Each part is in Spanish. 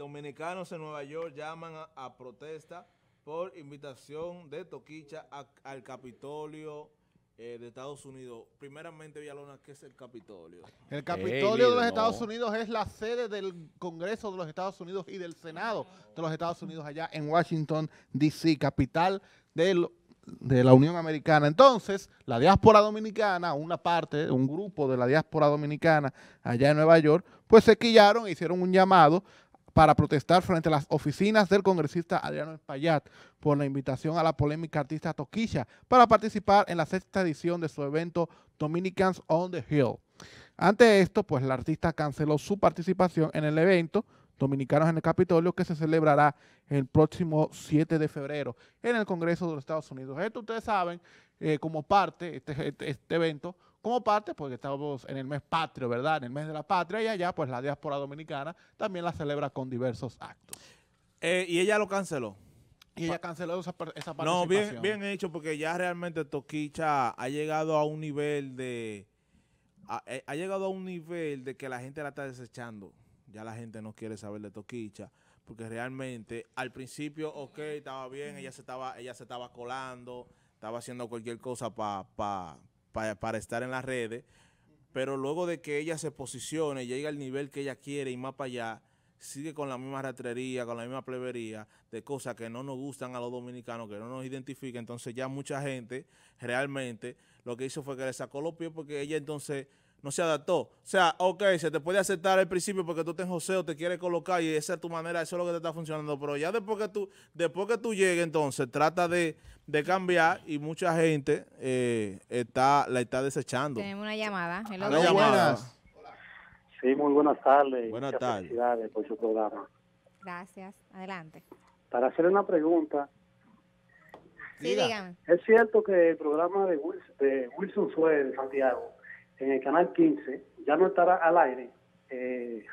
dominicanos en Nueva York llaman a, protesta por invitación de Toquicha al Capitolio eh, de Estados Unidos. Primeramente, Villalona, ¿qué es el Capitolio? El Capitolio de los Estados Unidos es la sede del Congreso de los Estados Unidos y del Senado de los Estados Unidos allá en Washington, D.C., capital de la Unión Americana. Entonces, la diáspora dominicana, una parte, un grupo de la diáspora dominicana allá en Nueva York, pues se quillaron, e hicieron un llamado para protestar frente a las oficinas del congresista Adriano Espaillat por la invitación a la polémica artista Toquilla para participar en la sexta edición de su evento Dominicans on the Hill. Ante esto, pues la artista canceló su participación en el evento dominicanos en el Capitolio que se celebrará el próximo 7 de febrero en el Congreso de los Estados Unidos. Esto ustedes saben eh, como parte, este, este, este, evento, como parte, porque estamos en el mes patrio, ¿verdad? En el mes de la patria y allá pues la diáspora dominicana también la celebra con diversos actos. Eh, y ella lo canceló. Y ella canceló esa, esa participación. No, bien, hecho, porque ya realmente Toquicha ha llegado a un nivel de... ha eh, llegado a un nivel de que la gente la está desechando ya la gente no quiere saber de Toquicha, porque realmente al principio, ok, estaba bien, ella se estaba, ella se estaba colando, estaba haciendo cualquier cosa pa, para estar en las redes, pero luego de que ella se posicione, llega al nivel que ella quiere y más para allá, sigue con la misma ratrería, con la misma plebería de cosas que no nos gustan a los dominicanos, que no nos identifican. Entonces ya mucha gente realmente lo que hizo fue que le sacó los pies porque ella entonces no se adaptó. O sea, ok, se te puede aceptar al principio porque tú te o te quieres colocar y esa es tu manera, eso es lo que te está funcionando. Pero ya después que tú, después que tú llegues, entonces trata de, cambiar y mucha gente eh, está, la está desechando. Tenemos una llamada. Sí, muy buenas tardes. Buenas tardes. Felicidades por su programa. Gracias. Adelante. Para hacer una pregunta. Sí, dígame. Es cierto que el programa de Wilson, de Wilson Santiago, en el canal 15, ya no estará al aire. Eh,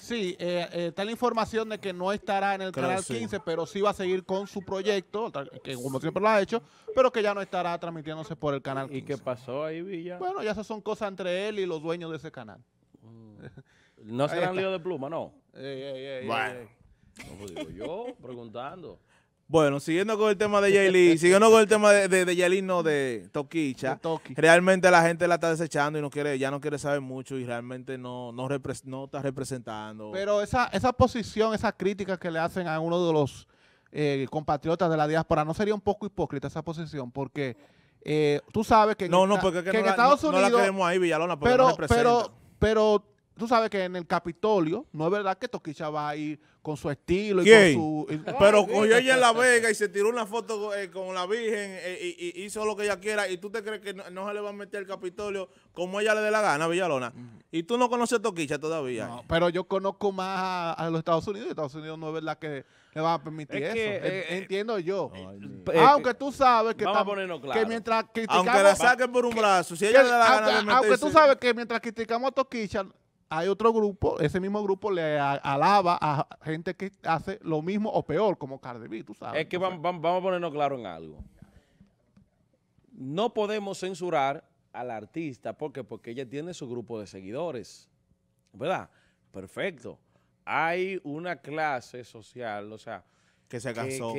sí, eh, eh, está la información de que no estará en el canal 15, pero sí va a seguir con su proyecto, que como siempre lo ha hecho, pero que ya no estará transmitiéndose por el canal 15. ¿Y qué pasó ahí, Villa? Bueno, ya esas son cosas entre él y los dueños de ese canal. Mm. No No han liado de pluma, ¿no? bueno. Pues digo yo, preguntando. Bueno, siguiendo con el tema de Yailin, siguiendo con el tema de, de, no, de Toquicha, realmente la gente la está desechando y no quiere, ya no quiere saber mucho y realmente no, no, no está representando. Pero esa, esa posición, esa crítica que le hacen a uno de los eh, compatriotas de la diáspora, ¿no sería un poco hipócrita esa posición? Porque eh, tú sabes que en, no, no, porque Estados Unidos... ahí, Villalona, pero, Pero, pero tú sabes que en el Capitolio no es verdad que Toquicha va a ir con su estilo y con su... Ah, pero cogió ella en La Vega y se tiró una foto con, eh, la Virgen eh, y, hizo lo que ella quiera y tú te crees que no, se le va a meter el Capitolio como ella le dé la gana, Villalona. Y tú no conoces a Toquicha todavía. pero yo conozco más a, los Estados Unidos y Estados Unidos no es verdad que le va a permitir eso. Eh, entiendo yo. aunque tú sabes que, mientras... que mientras criticamos... Aunque la saquen por un brazo, si ella le da la gana aunque tú sabes que mientras criticamos a Toquicha hay otro grupo, ese mismo grupo le alaba a gente que hace lo mismo o peor, como Cardi tú sabes. Es que vamos, a ponernos claro en algo. No podemos censurar al artista, ¿por qué? Porque ella tiene su grupo de seguidores, ¿verdad? Perfecto. Hay una clase social, o sea... Que se cansó.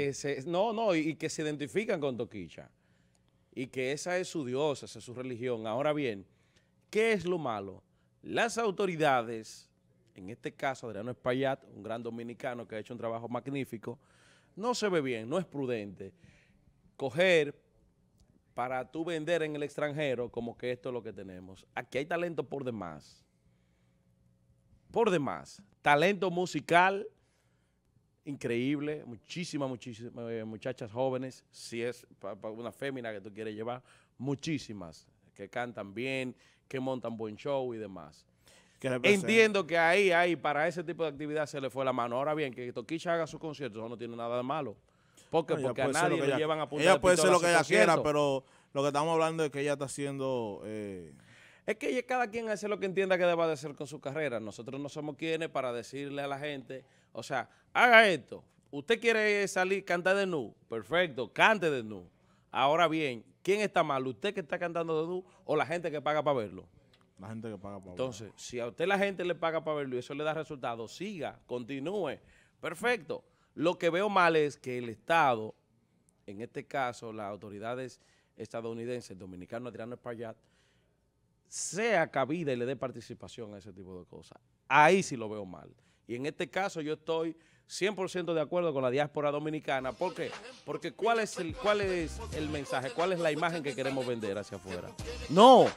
no, no, y, y, que se identifican con Toquicha. Y que esa es su diosa, esa es su religión. Ahora bien, ¿qué es lo malo? Las autoridades, en este caso Adriano Espaillat, un gran dominicano que ha hecho un trabajo magnífico, no se ve bien, no es prudente coger para tú vender en el extranjero como que esto es lo que tenemos. Aquí hay talento por demás. Por demás. Talento musical increíble, muchísimas, muchísimas eh, muchachas jóvenes, si es para una fémina que tú quieres llevar, muchísimas que cantan bien, que montan buen show y demás. Entiendo que ahí, ahí, para ese tipo de actividad se le fue la mano. Ahora bien, que Toquicha haga su concierto eso no tiene nada de malo. ¿Por qué? Porque a nadie le llevan a Ella puede ser lo que ella quiera, pero lo que estamos hablando es que ella está haciendo... Eh, es que cada quien hace lo que entienda que deba de hacer con su carrera. Nosotros no somos quienes para decirle a la gente, o sea, haga esto. Usted quiere salir, cantar de nu. Perfecto, cante de nu. Ahora bien, ¿quién está mal? ¿Usted que está cantando de o la gente que paga para verlo? La gente que paga para verlo. Entonces, si a usted la gente le paga para verlo y eso le da resultado, siga, continúe. Perfecto. Lo que veo mal es que el Estado, en este caso las autoridades estadounidenses, dominicanos, dominicano Adriano Espaillat, sea cabida y le dé participación a ese tipo de cosas. Ahí sí lo veo mal. Y en este caso yo estoy 100% de acuerdo con la diáspora dominicana. ¿Por qué? Porque ¿cuál es, el, ¿cuál es el mensaje? ¿Cuál es la imagen que queremos vender hacia afuera? No,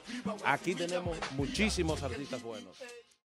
aquí tenemos muchísimos artistas buenos.